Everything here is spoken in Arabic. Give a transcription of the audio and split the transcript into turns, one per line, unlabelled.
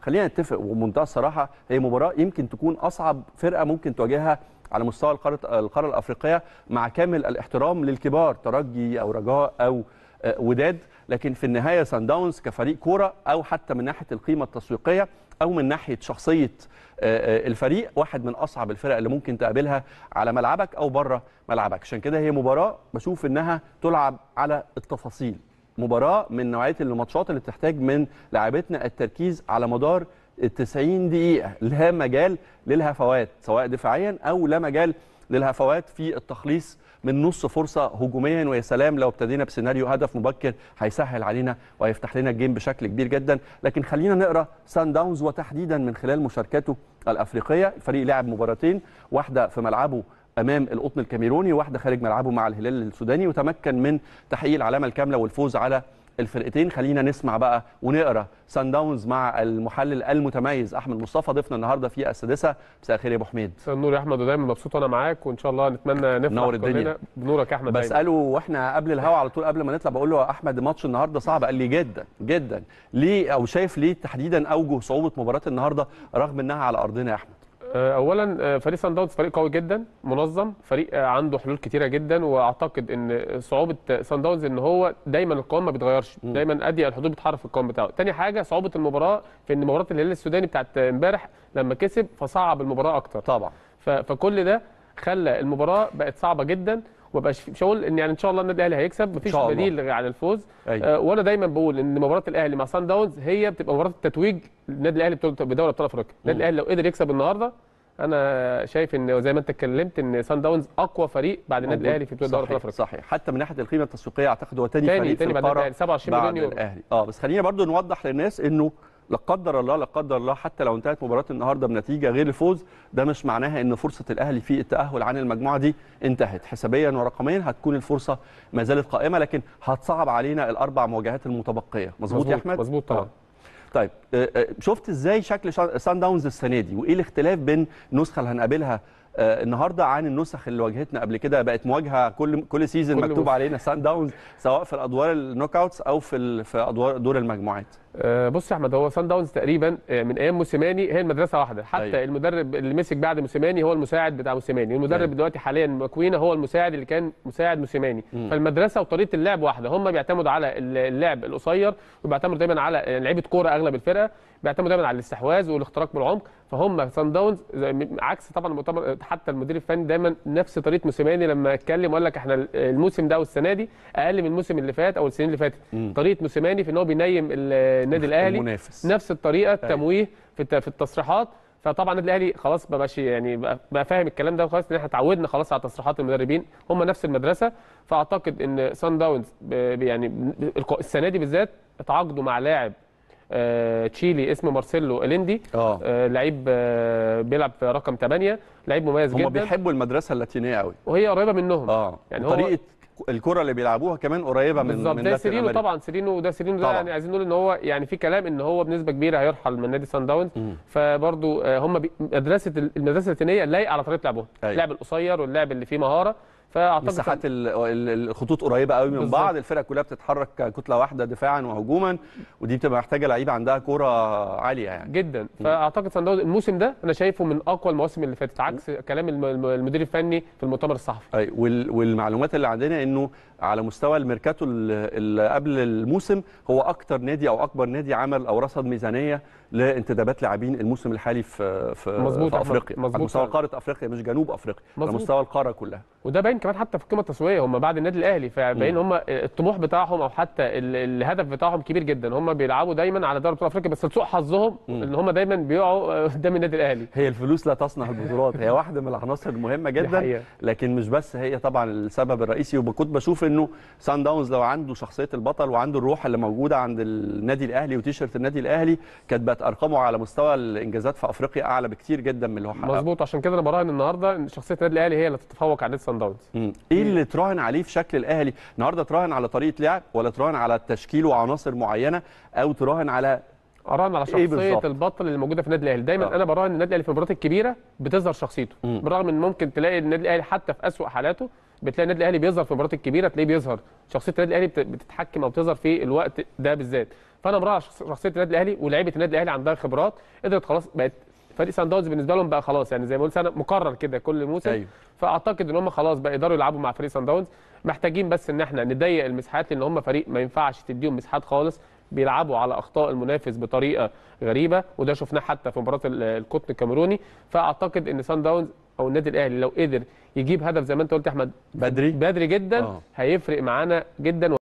خلينا نتفق وبمنتهى الصراحه هي مباراه يمكن تكون اصعب فرقه ممكن تواجهها على مستوى القاره القاره الافريقيه مع كامل الاحترام للكبار ترجي او رجاء او آه، وداد لكن في النهايه سان داونز كفريق كوره او حتى من ناحيه القيمه التسويقيه او من ناحيه شخصيه آه، آه، الفريق واحد من اصعب الفرق اللي ممكن تقابلها على ملعبك او بره ملعبك عشان كده هي مباراه بشوف انها تلعب على التفاصيل مباراه من نوعيه الماتشات اللي بتحتاج من لاعبتنا التركيز على مدار ال 90 دقيقه لا مجال للهفوات سواء دفاعيا او لا مجال للهفوات في التخليص من نص فرصه هجوميا ويا سلام لو ابتدينا بسيناريو هدف مبكر هيسهل علينا وهيفتح لنا الجيم بشكل كبير جدا لكن خلينا نقرا سان داونز وتحديدا من خلال مشاركته الافريقيه الفريق لعب مباراتين واحده في ملعبه امام القطن الكاميروني واحده خارج ملعبه مع الهلال السوداني وتمكن من تحقيق العلامه الكامله والفوز على الفرقتين خلينا نسمع بقى ونقرا سان داونز مع المحلل المتميز احمد مصطفى ضيفنا النهارده في السادسه مساء الخير يا ابو حميد مساء النور يا احمد ودايما مبسوط وانا معاك وان شاء الله نتمنى نفرح نور الدنيا بنورك يا احمد بساله واحنا قبل الهوا على طول قبل ما نطلع بقول له احمد ماتش النهارده صعب قال لي جدا جدا ليه او شايف ليه تحديدا اوجه صعوبه مباراه النهارده رغم انها على ارضنا يا احمد آه، اولا آه، فريق سان داونز فريق
قوي جدا منظم فريق آه، عنده حلول كتيره جدا واعتقد ان صعوبه سان داونز ان هو دايما القوام ما بيتغيرش دايما ادي الحدود بتحرف القوام بتاعه تاني حاجه صعوبه المباراه في ان مباراه الهلال السوداني بتاعت امبارح لما كسب فصعب المباراه اكتر طبعا فكل ده خلى المباراه بقت صعبه جدا وابقى مش هقول ان يعني ان شاء الله النادي الاهلي هيكسب مفيش بديل على الفوز أيوة. آه وانا دايما بقول ان مباراه الاهلي مع سان داونز هي بتبقى مباراه التتويج للنادي الاهلي بدوري ابطال افريقيا النادي الاهلي لو قدر يكسب النهارده انا شايف ان زي ما
انت اتكلمت ان سان داونز اقوى فريق بعد النادي الاهلي في دوري ابطال افريقيا صحيح حتى من ناحيه القيمه التسويقيه اعتقد هو ثاني فريق تاني في القاره بعد الاهلي 27 مليون يورو الاهلي اه بس خلينا برضو نوضح للناس انه لا قدر الله لا قدر الله حتى لو انتهت مباراه النهارده بنتيجه غير الفوز ده مش معناها ان فرصه الاهلي في التاهل عن المجموعه دي انتهت حسابيا ورقميا هتكون الفرصه ما زالت قائمه لكن هتصعب علينا الاربع مواجهات المتبقيه مظبوط يا احمد مظبوط طبعا آه. طيب آه، آه، شفت ازاي شكل سان داونز السنه دي وايه الاختلاف بين النسخه اللي هنقابلها النهارده عن النسخ اللي واجهتنا قبل كده بقت مواجهه كل كل سيزون مكتوب علينا سان داونز سواء في الادوار النوك اوتس او في في ادوار دور المجموعات آه، بص يا احمد هو سان داونز
تقريبا آه، من ايام موسيماني هي المدرسه واحده حتى أيوة. المدرب اللي مسك بعد موسيماني هو المساعد بتاع موسيماني المدرب أيوة. دلوقتي حاليا مكوينا هو المساعد اللي كان مساعد موسيماني فالمدرسه وطريقه اللعب واحده هم بيعتمدوا على اللعب القصير وبيعتمدوا دايما على يعني لعيبه كوره اغلب الفرقه بيعتمدوا دايما على الاستحواذ والاختراق بالعمق فهم سان داونز عكس طبعا المؤتمر حتى المدير الفني دايما نفس طريقه موسيماني لما اتكلم وقال لك احنا الموسم ده والسنه دي اقل من الموسم اللي فات او السنين اللي فاتت طريقه موسيماني في ان هو بينيم النادي الاهلي المنافس. نفس الطريقه أيوة. التمويه في في التصريحات فطبعا النادي الاهلي خلاص ما بقاش يعني بقى فاهم الكلام ده وخلاص ان احنا اتعودنا خلاص على تصريحات المدربين هم نفس المدرسه فاعتقد ان سان داونز يعني السنه دي بالذات اتعاقدوا مع لاعب آه، تشيلي اسمه مارسيلو اليندي آه, آه، لعيب آه بيلعب في رقم 8 لعيب مميز جدا هم بيحبوا
المدرسه اللاتينيه قوي وهي قريبه منهم اه يعني طريقه الكره اللي بيلعبوها كمان قريبه من بالظبط ده سيرينو طبعا
سيرينو ده سيرينو ده يعني عايزين نقول ان هو يعني في كلام ان هو بنسبه كبيره هيرحل من نادي سان داونز فبرضه آه، هم مدرسه المدرسه اللاتينيه لايقه على طريقه لعبهم أيوة. اللعب القصير واللعب اللي فيه مهاره فاعتقد مساحات
الخطوط قريبه قوي من بعض الفرق كلها بتتحرك كتله واحده دفاعا وهجوما ودي بتبقى محتاجه لعيبه عندها كوره عاليه يعني جدا
فاعتقد صن داونز الموسم ده انا شايفه من اقوى المواسم اللي فاتت عكس كلام
المدير الفني في المؤتمر الصحفي اي والمعلومات اللي عندنا انه على مستوى الميركاتو اللي قبل الموسم هو اكتر نادي او اكبر نادي عمل او رصد ميزانيه لانتدابات لاعبين الموسم الحالي في في, مزبوط في افريقيا مظبوط على مستوى قاره افريقيا مش جنوب افريقيا على مستوى القاره كلها وده باين باين كمان حتى في القيمه
التسويقيه هم بعد النادي الاهلي فباين هم الطموح بتاعهم او حتى الهدف بتاعهم كبير جدا هم بيلعبوا دايما على دوري ابطال افريقيا بس لسوء حظهم
ان هم دايما بيقعوا قدام النادي الاهلي هي الفلوس لا تصنع البطولات هي واحده من العناصر المهمه جدا لكن مش بس هي طبعا السبب الرئيسي وكنت بشوف انه سان داونز لو عنده شخصيه البطل وعنده الروح اللي موجوده عند النادي الاهلي وتيشيرت النادي الاهلي كانت بقت ارقامه على مستوى الانجازات في افريقيا اعلى بكتير جدا من اللي هو حققه مظبوط عشان كده انا براهن النهارده ان شخصيه النادي الاهلي هي اللي تتفوق على نادي سان داونز ايه اللي تراهن عليه في شكل الاهلي النهارده تراهن على طريقه لعب ولا تراهن على التشكيل وعناصر معينه او تراهن على اراهن على إيه شخصيه إيه البطل اللي موجوده في النادي الاهلي دايما آه. انا براهن النادي الاهلي في المباريات الكبيره بتظهر شخصيته مم. بالرغم ان
ممكن تلاقي النادي الاهلي حتى في اسوء حالاته بتلاقي النادي الاهلي بيظهر في المباريات الكبيره تلاقيه بيظهر شخصيه النادي الاهلي بتتحكم او بتظهر في الوقت ده بالذات فانا براهن شخصيه النادي الاهلي ولاعيبه النادي الاهلي عندها خبرات قدرت خلاص بقت فريق سان داونز بالنسبه لهم بقى خلاص يعني زي ما قلت انا مقرر كده كل موسم أيوه. فاعتقد ان هم خلاص بقى يقدروا يلعبوا مع فريق سان داونز محتاجين بس ان احنا نضيق المساحات لان هم فريق ما ينفعش تديهم مساحات خالص بيلعبوا على اخطاء المنافس بطريقه غريبه وده شفناه حتى في مباراه القطن الكاميروني فاعتقد ان سان داونز او النادي الاهلي لو قدر يجيب هدف زي ما انت قلت يا احمد بدري بدري جدا أوه. هيفرق معانا جدا